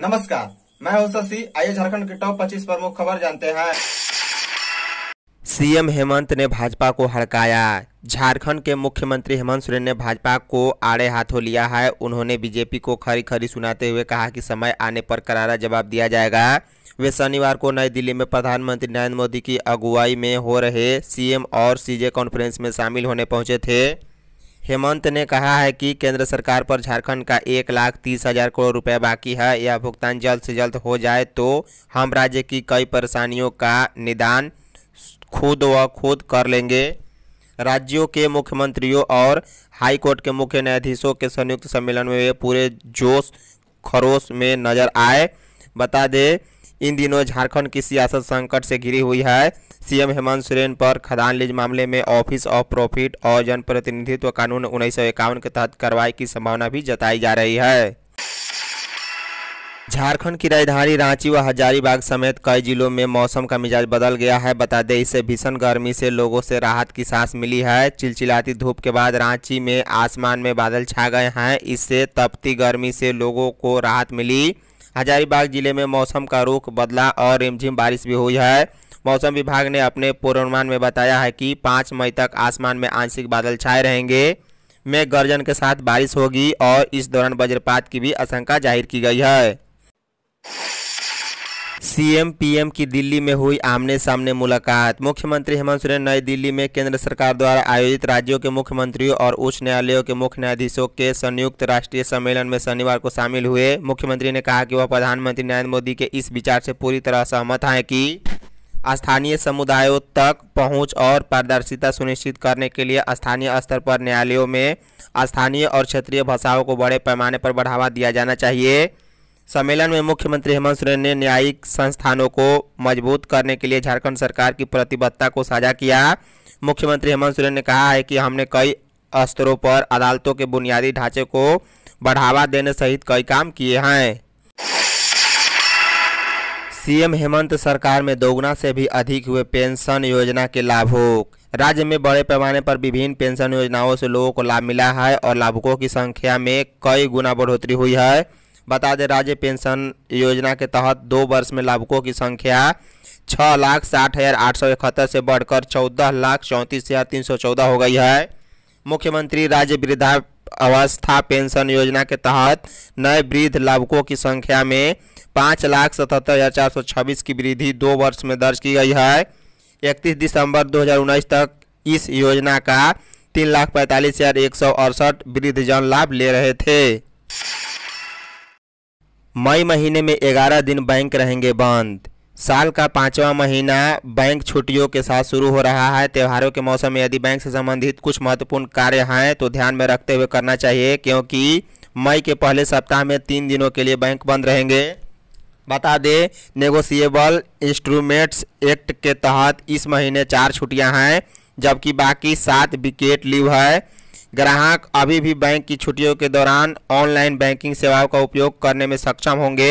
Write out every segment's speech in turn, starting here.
नमस्कार मैं हूं शशि आइए झारखंड के टॉप 25 प्रमुख खबर जानते हैं सीएम हेमंत ने भाजपा को हड़काया झारखंड के मुख्यमंत्री हेमंत सोरेन ने भाजपा को आड़े हाथों लिया है उन्होंने बीजेपी को खरी खरी सुनाते हुए कहा कि समय आने पर करारा जवाब दिया जाएगा वे शनिवार को नई दिल्ली में प्रधानमंत्री नरेंद्र मोदी की अगुवाई में हो रहे सीएम और सीजे कॉन्फ्रेंस में शामिल होने पहुंचे थे हेमंत ने कहा है कि केंद्र सरकार पर झारखंड का एक लाख तीस हजार करोड़ रुपए बाकी है यह भुगतान जल्द से जल्द हो जाए तो हम राज्य की कई परेशानियों का निदान खुद व खुद कर लेंगे राज्यों के मुख्यमंत्रियों और हाईकोर्ट के मुख्य न्यायाधीशों के संयुक्त सम्मेलन में वे पूरे जोश खरोश में नजर आए बता दें इन दिनों झारखंड की सियासत संकट से घिरी हुई है सीएम हेमंत सोरेन पर खदान लीज मामले में ऑफिस ऑफ प्रॉफिट और जनप्रतिनिधित्व कानून उन्नीस के तहत कार्रवाई की संभावना भी जताई जा रही है झारखंड की राजधानी रांची व हजारीबाग समेत कई जिलों में मौसम का मिजाज बदल गया है बता दें इससे भीषण गर्मी से लोगों से राहत की सांस मिली है चिलचिलाती धूप के बाद रांची में आसमान में बादल छा गए हैं इससे तपती गर्मी से लोगों को राहत मिली हजारीबाग जिले में मौसम का रुख बदला और रिमझिम बारिश भी हुई है मौसम विभाग ने अपने पूर्वानुमान में बताया है कि पाँच मई तक आसमान में आंशिक बादल छाए रहेंगे में गर्जन के साथ बारिश होगी और इस दौरान वज्रपात की भी आशंका जाहिर की गई है सीएम पीएम की दिल्ली में हुई आमने सामने मुलाकात मुख्यमंत्री हेमंत सोरेन नई दिल्ली में केंद्र सरकार द्वारा आयोजित राज्यों के मुख्यमंत्रियों और उच्च न्यायालयों के मुख्य न्यायाधीशों के संयुक्त राष्ट्रीय सम्मेलन में शनिवार को शामिल हुए मुख्यमंत्री ने कहा कि वह प्रधानमंत्री नरेंद्र मोदी के इस विचार से पूरी तरह सहमत हैं कि स्थानीय समुदायों तक पहुंच और पारदर्शिता सुनिश्चित करने के लिए स्थानीय स्तर पर न्यायालयों में स्थानीय और क्षेत्रीय भाषाओं को बड़े पैमाने पर बढ़ावा दिया जाना चाहिए सम्मेलन में मुख्यमंत्री हेमंत सोरेन ने न्यायिक संस्थानों को मजबूत करने के लिए झारखंड सरकार की प्रतिबद्धता को साझा किया मुख्यमंत्री हेमंत सोरेन ने कहा है कि हमने कई स्तरों पर अदालतों के बुनियादी ढांचे को बढ़ावा देने सहित कई काम किए हैं सीएम हेमंत सरकार में दोगुना से भी अधिक हुए पेंशन योजना के लाभुक राज्य में बड़े पैमाने पर विभिन्न पेंशन योजनाओं से लोगों को लाभ मिला है और लाभुकों की संख्या में कई गुना बढ़ोतरी हुई है बता दें राज्य पेंशन योजना के तहत दो वर्ष में लाभुकों की संख्या छः लाख साठ हज़ार आठ सौ इकहत्तर से बढ़कर चौदह लाख चौंतीस हज़ार तीन सौ चौदह हो गई है मुख्यमंत्री राज्य वृद्धा अवस्था पेंशन योजना के तहत नए वृद्ध लाभुकों की संख्या में पाँच लाख सतहत्तर हज़ार चार सौ छब्बीस की वृद्धि दो वर्ष में दर्ज की गई है इकतीस दिसंबर दो हज़ार उन्नीस तक इस योजना का तीन लाख पैंतालीस हज़ार एक सौ अड़सठ वृद्धजन लाभ ले रहे थे मई महीने में ग्यारह दिन बैंक रहेंगे बंद साल का पांचवा महीना बैंक छुट्टियों के साथ शुरू हो रहा है त्योहारों के मौसम में यदि बैंक से संबंधित कुछ महत्वपूर्ण कार्य हैं तो ध्यान में रखते हुए करना चाहिए क्योंकि मई के पहले सप्ताह में तीन दिनों के लिए बैंक बंद रहेंगे बता दें नेगोशिएबल इंस्ट्रूमेंट्स एक्ट के तहत इस महीने चार छुट्टियां हैं जबकि बाकी सात विकेट लीव है ग्राहक अभी भी बैंक की छुट्टियों के दौरान ऑनलाइन बैंकिंग सेवाओं का उपयोग करने में सक्षम होंगे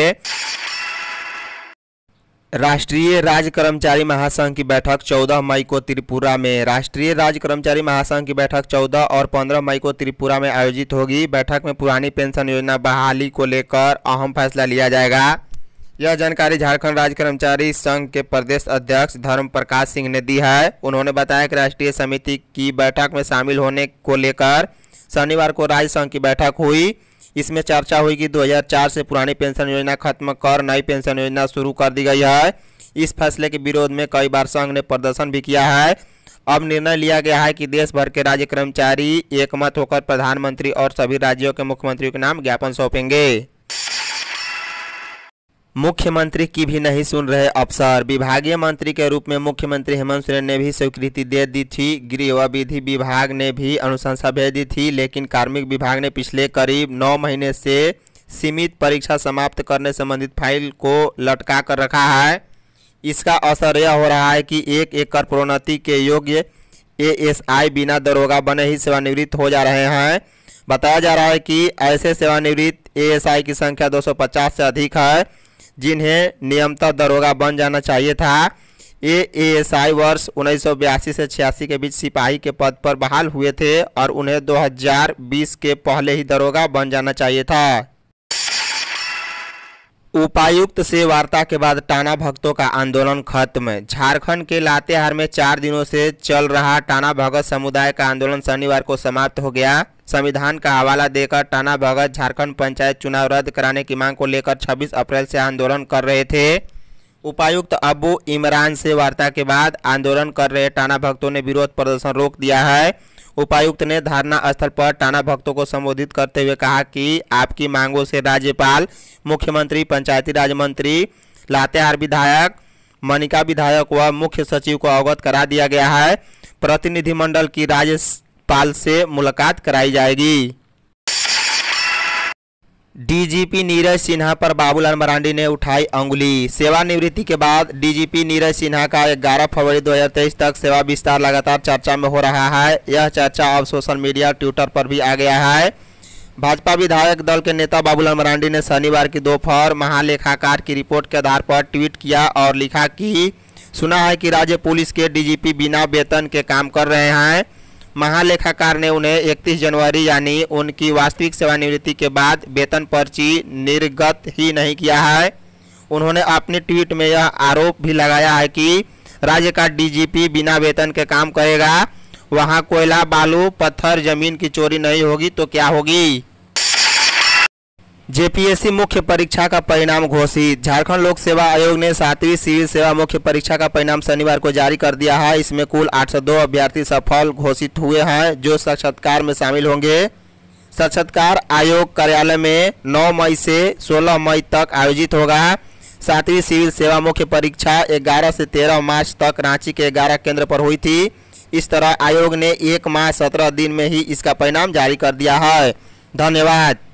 राष्ट्रीय राज्य कर्मचारी महासंघ की बैठक 14 मई को त्रिपुरा में राष्ट्रीय राज्य कर्मचारी महासंघ की बैठक 14 और 15 मई को त्रिपुरा में आयोजित होगी बैठक में पुरानी पेंशन योजना बहाली को लेकर अहम फैसला लिया जाएगा यह जानकारी झारखंड राज्य कर्मचारी संघ के प्रदेश अध्यक्ष धर्म प्रकाश सिंह ने दी है उन्होंने बताया कि राष्ट्रीय समिति की बैठक में शामिल होने को लेकर शनिवार को राज्य संघ की बैठक हुई इसमें चर्चा हुई कि 2004 से पुरानी पेंशन योजना खत्म कर नई पेंशन योजना शुरू कर दी गई है इस फैसले के विरोध में कई बार संघ ने प्रदर्शन भी किया है अब निर्णय लिया गया है कि देश भर के राज्य कर्मचारी एकमत होकर प्रधानमंत्री और सभी राज्यों के मुख्यमंत्रियों के नाम ज्ञापन सौंपेंगे मुख्यमंत्री की भी नहीं सुन रहे अफसर विभागीय मंत्री के रूप में मुख्यमंत्री हेमंत सोरेन ने भी स्वीकृति दे दी थी गृह व विधि विभाग ने भी अनुशंसा भेजी थी लेकिन कार्मिक विभाग ने पिछले करीब नौ महीने से सीमित परीक्षा समाप्त करने संबंधित फाइल को लटका कर रखा है इसका असर यह हो रहा है कि एक एकड़ प्रोन्नति के योग्य एएसआई बिना दरोगा बने ही सेवानिवृत्त हो जा रहे हैं बताया जा रहा है कि ऐसे सेवानिवृत्त एएसआई की संख्या 250 से अधिक है जिन्हें नियमता दरोगा बन जाना चाहिए था ए एस आई वर्ष उन्नीस से छियासी के बीच सिपाही के पद पर बहाल हुए थे और उन्हें 2020 के पहले ही दरोगा बन जाना चाहिए था उपायुक्त से वार्ता के बाद टाना भक्तों का आंदोलन खत्म झारखंड के लातेहार में चार दिनों से चल रहा टाना भगत समुदाय का आंदोलन शनिवार को समाप्त हो गया संविधान का हवाला देकर टाना भगत झारखंड पंचायत चुनाव रद्द कराने की मांग को लेकर 26 अप्रैल से आंदोलन कर रहे थे उपायुक्त अबू इमरान से वार्ता के बाद आंदोलन कर रहे टाना भक्तों ने विरोध प्रदर्शन रोक दिया है उपायुक्त ने धरना स्थल पर टाना भक्तों को संबोधित करते हुए कहा कि आपकी मांगों से राज्यपाल मुख्यमंत्री पंचायती राज मंत्री लातेहार विधायक मनिका विधायक व मुख्य सचिव को अवगत करा दिया गया है प्रतिनिधिमंडल की राज्यपाल से मुलाकात कराई जाएगी डीजीपी नीरज सिन्हा पर बाबूलाल मरांडी ने उठाई अंगुली सेवानिवृत्ति के बाद डीजीपी नीरज सिन्हा का 11 फरवरी 2023 तक सेवा विस्तार लगातार चर्चा में हो रहा है यह चर्चा अब सोशल मीडिया ट्विटर पर भी आ गया है भाजपा विधायक दल के नेता बाबूलाल मरांडी ने शनिवार की दोपहर महालेखाकार की रिपोर्ट के आधार पर ट्वीट किया और लिखा कि सुना है कि राज्य पुलिस के डीजीपी बिना वेतन के काम कर रहे हैं महालेखाकार ने उन्हें 31 जनवरी यानी उनकी वास्तविक सेवानिवृत्ति के बाद वेतन पर्ची निर्गत ही नहीं किया है उन्होंने अपने ट्वीट में यह आरोप भी लगाया है कि राज्य का डीजीपी बिना वेतन के काम करेगा वहाँ कोयला बालू पत्थर जमीन की चोरी नहीं होगी तो क्या होगी जेपीएससी मुख्य परीक्षा का परिणाम घोषित झारखंड लोक सेवा आयोग ने सातवीं सिविल सेवा मुख्य परीक्षा का परिणाम शनिवार को जारी कर दिया है इसमें कुल 802 अभ्यर्थी सफल घोषित हुए हैं जो साक्षात्कार में शामिल होंगे साक्षात्कार आयोग कार्यालय में 9 मई से 16 मई तक आयोजित होगा सातवीं सिविल सेवा मुख्य परीक्षा ग्यारह से तेरह मार्च तक रांची के ग्यारह केंद्र पर हुई थी इस तरह आयोग ने एक माह सत्रह दिन में ही इसका परिणाम जारी कर दिया है धन्यवाद